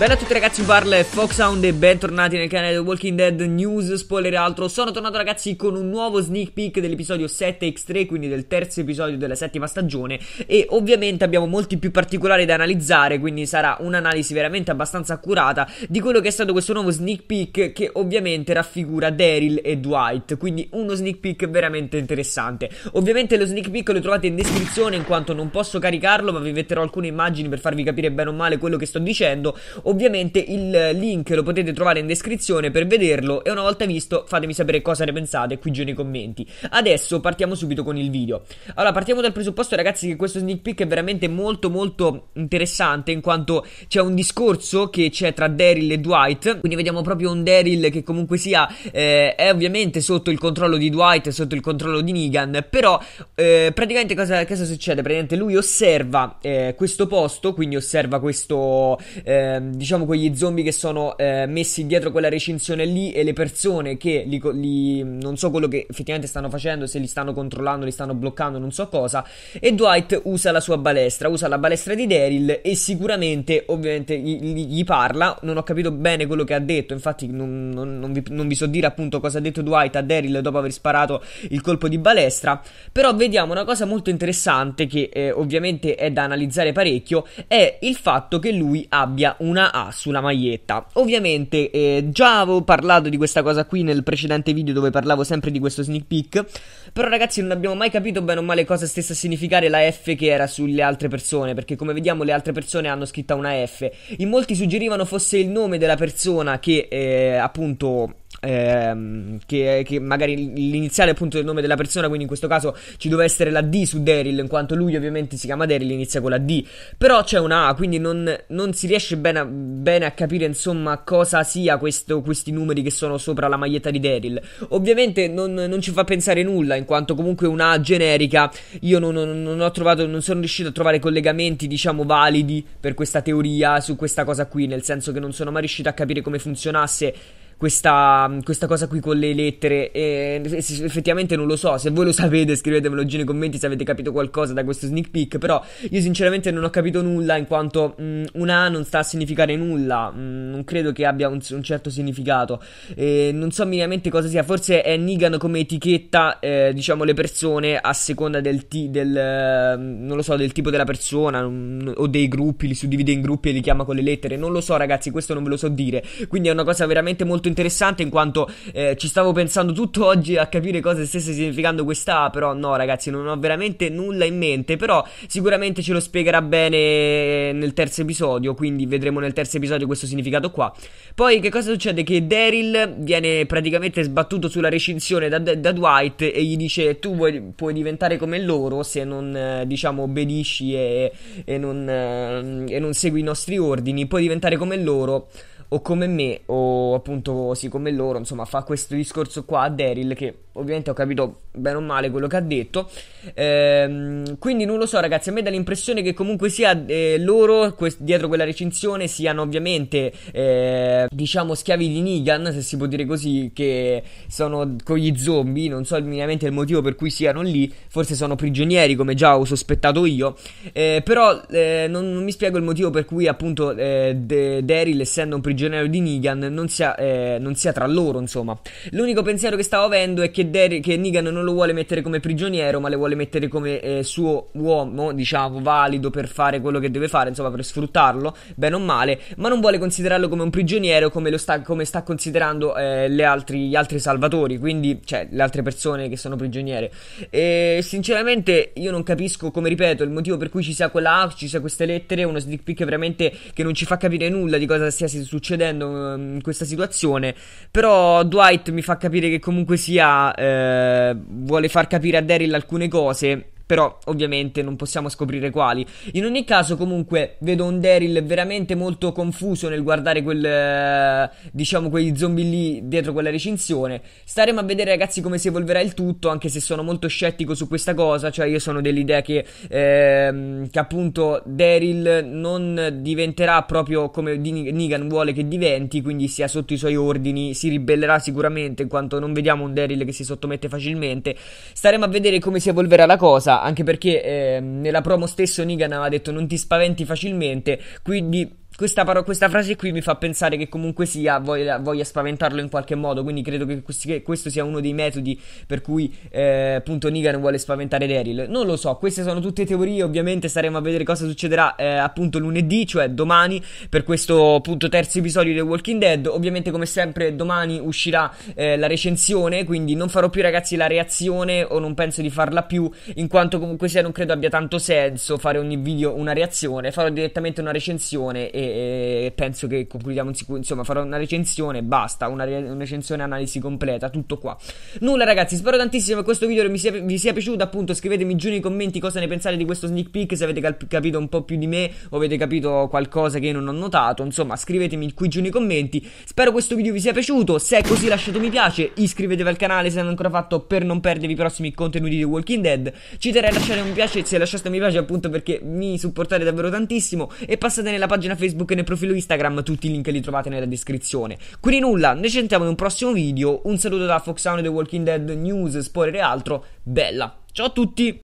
Bene a tutti ragazzi, parla è Foxhound e bentornati nel canale The Walking Dead News, spoiler e altro Sono tornato ragazzi con un nuovo sneak peek dell'episodio 7x3, quindi del terzo episodio della settima stagione E ovviamente abbiamo molti più particolari da analizzare, quindi sarà un'analisi veramente abbastanza accurata Di quello che è stato questo nuovo sneak peek che ovviamente raffigura Daryl e Dwight Quindi uno sneak peek veramente interessante Ovviamente lo sneak peek lo trovate in descrizione in quanto non posso caricarlo ma vi metterò alcune immagini per farvi capire bene o male quello che sto dicendo Ovviamente il link lo potete trovare in descrizione per vederlo e una volta visto fatemi sapere cosa ne pensate qui giù nei commenti. Adesso partiamo subito con il video. Allora partiamo dal presupposto ragazzi che questo sneak peek è veramente molto molto interessante in quanto c'è un discorso che c'è tra Daryl e Dwight, quindi vediamo proprio un Daryl che comunque sia eh, è ovviamente sotto il controllo di Dwight, sotto il controllo di Negan, però eh, praticamente cosa, cosa, succede? Praticamente lui osserva eh, questo posto, quindi osserva questo ehm, diciamo quegli zombie che sono eh, messi dietro quella recinzione lì e le persone che li, li, non so quello che effettivamente stanno facendo, se li stanno controllando, li stanno bloccando, non so cosa. E Dwight usa la sua balestra, usa la balestra di Daryl e sicuramente ovviamente gli, gli parla. Non ho capito bene quello che ha detto, infatti non, non, non, vi, non vi so dire appunto cosa ha detto Dwight a Daryl dopo aver sparato il colpo di balestra. Però vediamo una cosa molto interessante che eh, ovviamente è da analizzare parecchio, è il fatto che lui abbia una ha sulla maglietta. Ovviamente eh, già avevo parlato di questa cosa qui nel precedente video dove parlavo sempre di questo sneak peek, però ragazzi non abbiamo mai capito bene o male cosa stesse a significare la F che era sulle altre persone, perché come vediamo le altre persone hanno scritta una F. In molti suggerivano fosse il nome della persona che eh, appunto Ehm, che, che, magari l'iniziale appunto del nome della persona, quindi in questo caso ci doveva essere la D su Daryl, in quanto lui ovviamente si chiama Daryl, inizia con la D, però c'è una A, quindi non, non si riesce bene a, bene a, capire insomma cosa sia questo, questi numeri che sono sopra la maglietta di Daryl. Ovviamente non, non, ci fa pensare nulla, in quanto comunque una A generica, io non, non, ho trovato, non sono riuscito a trovare collegamenti diciamo validi per questa teoria su questa cosa qui, nel senso che non sono mai riuscito a capire come funzionasse questa, questa cosa qui con le lettere. E, effettivamente non lo so. Se voi lo sapete, scrivetemelo giù nei commenti se avete capito qualcosa da questo sneak peek. Però io sinceramente non ho capito nulla in quanto mh, mm, una A non sta a significare nulla. Mh, mm, non credo che abbia un, un certo significato. E non so minimamente cosa sia. Forse è Nigan come etichetta, eh, diciamo, le persone a seconda del, t- del, mm, non lo so, del tipo della persona non, o dei gruppi. Li suddivide in gruppi e li chiama con le lettere. Non lo so, ragazzi, questo non ve lo so dire. Quindi è una cosa veramente molto interessante in quanto eh, ci stavo pensando tutto oggi a capire cosa stesse significando questa A, però no ragazzi non ho veramente nulla in mente, però sicuramente ce lo spiegherà bene nel terzo episodio, quindi vedremo nel terzo episodio questo significato qua. Poi che cosa succede? Che Daryl viene praticamente sbattuto sulla recinzione da, da Dwight e gli dice tu vuoi, puoi diventare come loro se non eh, diciamo obbedisci e, e, non, ehm, e non segui i nostri ordini, puoi diventare come loro o come me o appunto sì come loro, insomma fa questo discorso qua a Daryl che ovviamente ho capito bene o male quello che ha detto. Ehm, quindi non lo so ragazzi, a me dà l'impressione che comunque sia eh, loro quest- dietro quella recinzione siano ovviamente eh, diciamo schiavi di Negan, se si può dire così, che sono con gli zombie, non so minimamente il motivo per cui siano lì, forse sono prigionieri come già ho sospettato io, eh, però eh, non, non, mi spiego il motivo per cui appunto eh, Daryl essendo un prigioniero prigioniero di Negan non sia, eh, non sia tra loro, insomma. L'unico pensiero che stavo avendo è che, Der- che Negan non lo vuole mettere come prigioniero, ma le vuole mettere come eh, suo uomo, diciamo, valido per fare quello che deve fare, insomma, per sfruttarlo, bene o male, ma non vuole considerarlo come un prigioniero come, sta, come sta, considerando eh, altri, gli altri salvatori, quindi, cioè, le altre persone che sono prigioniere. E sinceramente io non capisco, come ripeto, il motivo per cui ci sia quella app, ci sia queste lettere, uno sneak peek veramente che non ci fa capire nulla di cosa stia succedendo succedendo mm, in questa situazione. Però Dwight mi fa capire che comunque sia, eh, vuole far capire a Daryl alcune cose però ovviamente non possiamo scoprire quali. In ogni caso comunque vedo un Daryl veramente molto confuso nel guardare quel, eh, diciamo, quei zombie lì dietro quella recinzione. Staremo a vedere ragazzi come si evolverà il tutto, anche se sono molto scettico su questa cosa, cioè io sono dell'idea che, eh, che appunto Daryl non diventerà proprio come Negan vuole che diventi, quindi sia sotto i suoi ordini, si ribellerà sicuramente in quanto non vediamo un Daryl che si sottomette facilmente. Staremo a vedere come si evolverà la cosa anche perché eh, nella promo stesso Nigan aveva detto non ti spaventi facilmente, quindi questa, paro- questa, frase qui mi fa pensare che comunque sia voglia, voglia spaventarlo in qualche modo. Quindi credo che, questi, che questo sia uno dei metodi per cui eh, appunto Negan vuole spaventare Daryl. Non lo so, queste sono tutte teorie. Ovviamente staremo a vedere cosa succederà eh, appunto lunedì, cioè domani, per questo appunto terzo episodio di The Walking Dead. Ovviamente, come sempre, domani uscirà eh, la recensione. Quindi non farò più, ragazzi, la reazione o non penso di farla più, in quanto comunque sia non credo abbia tanto senso fare ogni video una reazione. Farò direttamente una recensione e e penso che concludiamo Insomma, farò una recensione, basta, una, re- una, recensione analisi completa, tutto qua. Nulla ragazzi, spero tantissimo che questo video vi sia, vi sia piaciuto, appunto scrivetemi giù nei commenti cosa ne pensate di questo sneak peek, se avete cap- capito un po' più di me o avete capito qualcosa che io non ho notato, insomma scrivetemi qui giù nei commenti. Spero questo video vi sia piaciuto, se è così lasciate un mi piace, iscrivetevi al canale se non è ancora fatto per non perdervi i prossimi contenuti di Walking Dead. Ci terrei a lasciare un mi piace se lasciaste un mi piace appunto perché mi supportate davvero tantissimo e passate nella pagina Facebook Facebook e nel profilo Instagram, tutti i link li trovate nella descrizione. Quindi nulla, noi ci sentiamo in un prossimo video, un saluto da Foxhound The Walking Dead News, spoiler e altro, bella, ciao a tutti!